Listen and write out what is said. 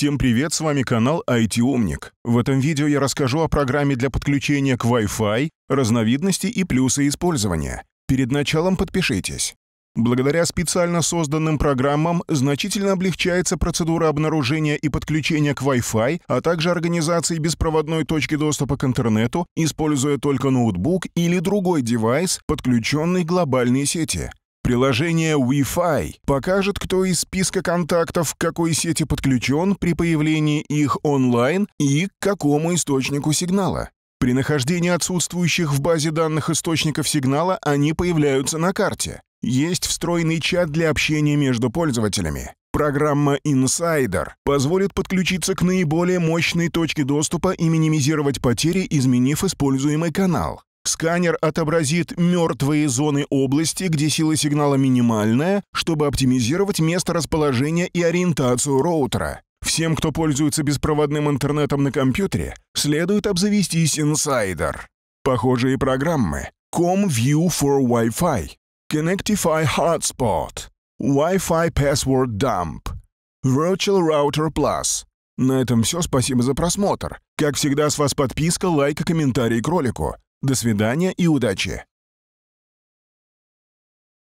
Всем привет, с вами канал IT Умник. В этом видео я расскажу о программе для подключения к Wi-Fi, разновидности и плюсы использования. Перед началом подпишитесь. Благодаря специально созданным программам значительно облегчается процедура обнаружения и подключения к Wi-Fi, а также организации беспроводной точки доступа к интернету, используя только ноутбук или другой девайс, подключенный к глобальной сети приложение Wi-Fi покажет, кто из списка контактов к какой сети подключен при появлении их онлайн и к какому источнику сигнала. При нахождении отсутствующих в базе данных источников сигнала они появляются на карте. Есть встроенный чат для общения между пользователями. Программа Insider позволит подключиться к наиболее мощной точке доступа и минимизировать потери, изменив используемый канал. Сканер отобразит мертвые зоны области, где сила сигнала минимальная, чтобы оптимизировать место расположения и ориентацию роутера. Всем, кто пользуется беспроводным интернетом на компьютере, следует обзавестись Insider. Похожие программы ComView for Wi-Fi, Connectify Hotspot, Wi-Fi Password Dump, Virtual Router Plus. На этом все, спасибо за просмотр. Как всегда, с вас подписка, лайк и комментарий к ролику. До свидания и удачи!